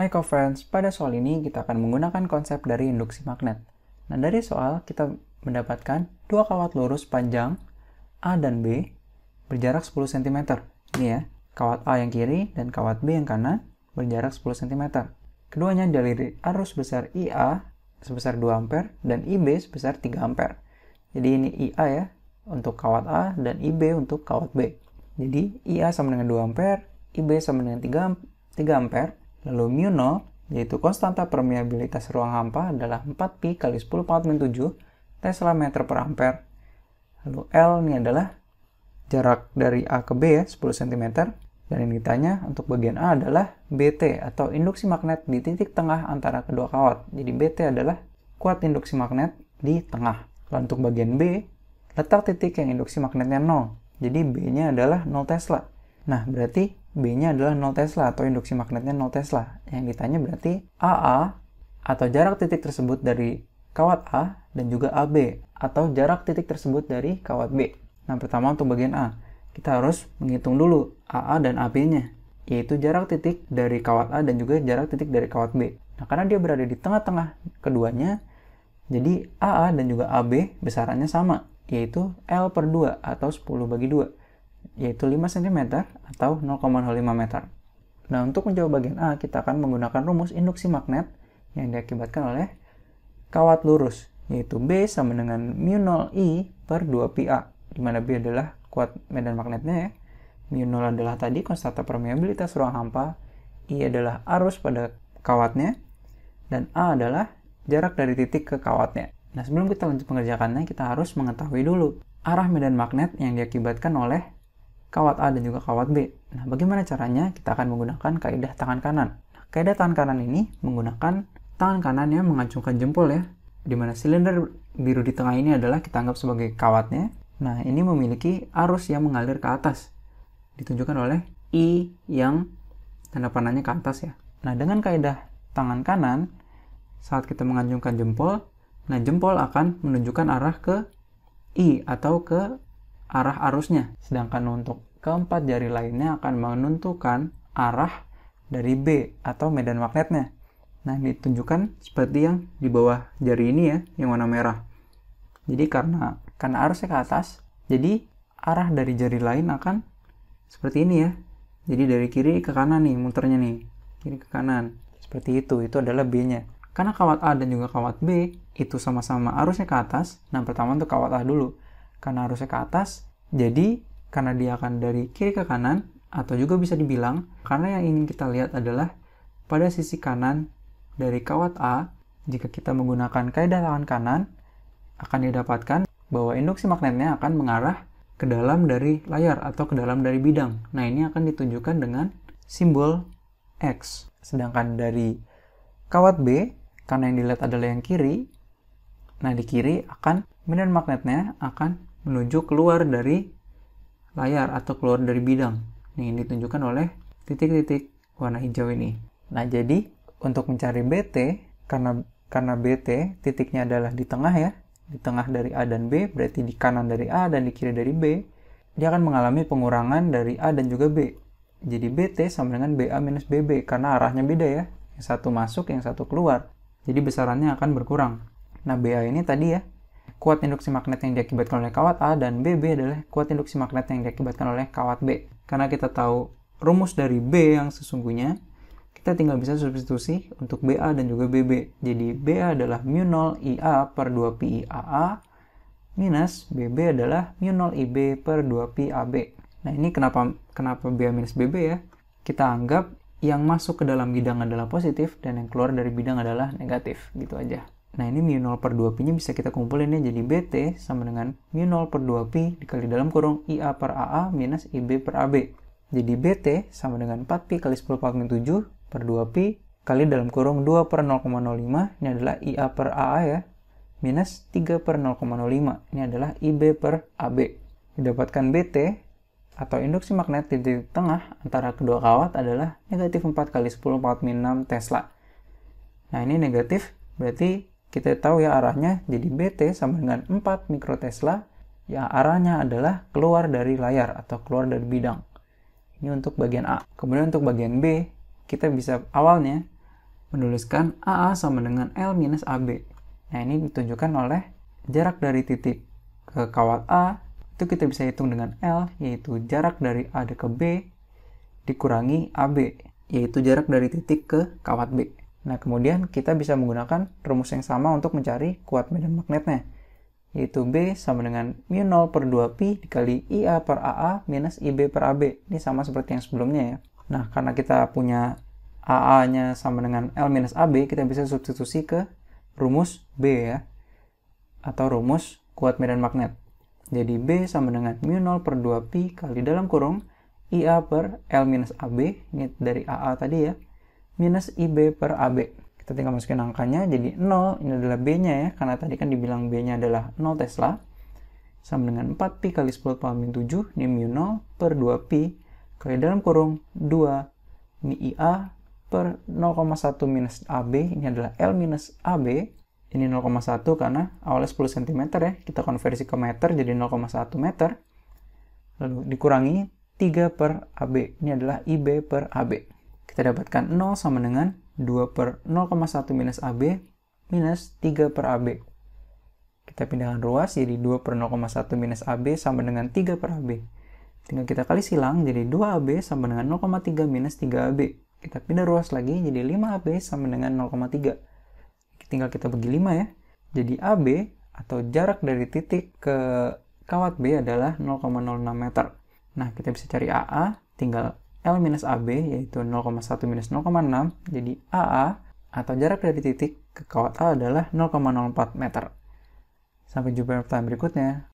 Hai friends pada soal ini kita akan menggunakan konsep dari induksi magnet. Nah, dari soal kita mendapatkan dua kawat lurus panjang A dan B berjarak 10 cm. Ini ya, kawat A yang kiri dan kawat B yang kanan berjarak 10 cm. Keduanya dialiri arus besar IA sebesar 2 ampere dan IB sebesar 3 ampere. Jadi ini IA ya untuk kawat A dan IB untuk kawat B. Jadi IA sama dengan 2 ampere, IB sama dengan 3 ampere, Lalu mu 0, yaitu konstanta permeabilitas ruang hampa adalah 4pi kali 10 pangkat min 7 Tesla meter per ampere. Lalu L ini adalah jarak dari A ke B ya, 10 cm. Dan yang ditanya untuk bagian A adalah BT atau induksi magnet di titik tengah antara kedua kawat. Jadi BT adalah kuat induksi magnet di tengah. Lalu untuk bagian B, letak titik yang induksi magnetnya 0. Jadi B-nya adalah 0 Tesla. Nah, berarti B-nya adalah 0 Tesla atau induksi magnetnya 0 Tesla. Yang ditanya berarti AA atau jarak titik tersebut dari kawat A dan juga AB atau jarak titik tersebut dari kawat B. Nah, pertama untuk bagian A, kita harus menghitung dulu AA dan AB-nya, yaitu jarak titik dari kawat A dan juga jarak titik dari kawat B. Nah, karena dia berada di tengah-tengah keduanya, jadi AA dan juga AB besarannya sama, yaitu L per 2 atau 10 bagi 2 yaitu 5 cm atau 0,05 meter. Nah, untuk menjawab bagian A, kita akan menggunakan rumus induksi magnet yang diakibatkan oleh kawat lurus, yaitu B sama dengan mu 0 I per 2 pi A, di mana B adalah kuat medan magnetnya ya. Mu 0 adalah tadi konstanta permeabilitas ruang hampa, I adalah arus pada kawatnya, dan A adalah jarak dari titik ke kawatnya. Nah, sebelum kita lanjut pengerjakannya, kita harus mengetahui dulu arah medan magnet yang diakibatkan oleh kawat A dan juga kawat B. Nah, bagaimana caranya? Kita akan menggunakan kaidah tangan kanan. Nah, kaidah tangan kanan ini menggunakan tangan kanan yang mengacungkan jempol ya, di mana silinder biru di tengah ini adalah kita anggap sebagai kawatnya. Nah, ini memiliki arus yang mengalir ke atas, ditunjukkan oleh I yang tanda panahnya ke atas ya. Nah, dengan kaidah tangan kanan, saat kita mengacungkan jempol, nah jempol akan menunjukkan arah ke I atau ke arah arusnya. Sedangkan untuk keempat jari lainnya akan menentukan arah dari B atau medan magnetnya. Nah, ini ditunjukkan seperti yang di bawah jari ini ya, yang warna merah. Jadi karena karena arusnya ke atas, jadi arah dari jari lain akan seperti ini ya. Jadi dari kiri ke kanan nih muternya nih. Kiri ke kanan. Seperti itu, itu adalah B-nya. Karena kawat A dan juga kawat B itu sama-sama arusnya ke atas. Nah, pertama untuk kawat A dulu karena harusnya ke atas. Jadi karena dia akan dari kiri ke kanan atau juga bisa dibilang karena yang ingin kita lihat adalah pada sisi kanan dari kawat A jika kita menggunakan kaidah tangan kanan akan didapatkan bahwa induksi magnetnya akan mengarah ke dalam dari layar atau ke dalam dari bidang. Nah, ini akan ditunjukkan dengan simbol X. Sedangkan dari kawat B, karena yang dilihat adalah yang kiri, nah di kiri akan medan magnetnya akan menuju keluar dari layar atau keluar dari bidang. yang ini ditunjukkan oleh titik-titik warna hijau ini. Nah, jadi untuk mencari BT, karena karena BT titiknya adalah di tengah ya, di tengah dari A dan B, berarti di kanan dari A dan di kiri dari B, dia akan mengalami pengurangan dari A dan juga B. Jadi BT sama dengan BA minus BB, karena arahnya beda ya. Yang satu masuk, yang satu keluar. Jadi besarannya akan berkurang. Nah, BA ini tadi ya, kuat induksi magnet yang diakibatkan oleh kawat A dan BB adalah kuat induksi magnet yang diakibatkan oleh kawat B. Karena kita tahu rumus dari B yang sesungguhnya, kita tinggal bisa substitusi untuk BA dan juga BB. Jadi BA adalah mu 0 IA per 2 pi AA minus BB adalah mu 0 IB per 2 pi AB. Nah ini kenapa kenapa BA minus BB ya? Kita anggap yang masuk ke dalam bidang adalah positif dan yang keluar dari bidang adalah negatif gitu aja. Nah ini mu 0 per 2 pi nya bisa kita kumpulin ya jadi BT sama dengan mu 0 per 2 pi dikali dalam kurung IA per AA minus IB per AB. Jadi BT sama dengan 4 pi kali 10 pangkat 7 per 2 pi kali dalam kurung 2 per 0,05 ini adalah IA per AA ya minus 3 per 0,05 ini adalah IB per AB. Didapatkan BT atau induksi magnet di titik tengah antara kedua kawat adalah negatif 4 kali 10 pangkat 6 Tesla. Nah ini negatif berarti kita tahu ya arahnya jadi BT sama dengan 4 mikrotesla. Ya arahnya adalah keluar dari layar atau keluar dari bidang. Ini untuk bagian A. Kemudian untuk bagian B, kita bisa awalnya menuliskan AA sama dengan L minus AB. Nah, ini ditunjukkan oleh jarak dari titik ke kawat A, itu kita bisa hitung dengan L, yaitu jarak dari A ke B dikurangi AB, yaitu jarak dari titik ke kawat B. Nah, kemudian kita bisa menggunakan rumus yang sama untuk mencari kuat medan magnetnya, yaitu B sama dengan mu 0 per 2pi dikali IA per AA minus IB per AB. Ini sama seperti yang sebelumnya ya. Nah, karena kita punya AA-nya sama dengan L minus AB, kita bisa substitusi ke rumus B ya, atau rumus kuat medan magnet. Jadi B sama dengan mu 0 per 2pi kali dalam kurung IA per L minus AB, ini dari AA tadi ya, minus IB per AB. Kita tinggal masukin angkanya jadi 0, ini adalah B-nya ya, karena tadi kan dibilang B-nya adalah 0 Tesla. Sama dengan 4Pi kali 10 pangkat 7, ini mu 0 per 2Pi kali dalam kurung 2 mi IA per 0,1 minus AB, ini adalah L minus AB. Ini 0,1 karena awalnya 10 cm ya, kita konversi ke meter jadi 0,1 meter. Lalu dikurangi 3 per AB, ini adalah IB per AB. Kita dapatkan 0 sama dengan 2 per 0,1 minus AB minus 3 per AB. Kita pindahkan ruas jadi 2 per 0,1 minus AB sama dengan 3 per AB. Tinggal kita kali silang jadi 2AB sama dengan 0,3 minus 3AB. Kita pindah ruas lagi jadi 5AB sama dengan 0,3. Tinggal kita bagi 5 ya. Jadi AB atau jarak dari titik ke kawat B adalah 0,06 meter. Nah, kita bisa cari AA, tinggal L minus AB yaitu 0,1 minus 0,6 jadi AA atau jarak dari titik ke kawat A adalah 0,04 meter. Sampai jumpa di pertanyaan berikutnya.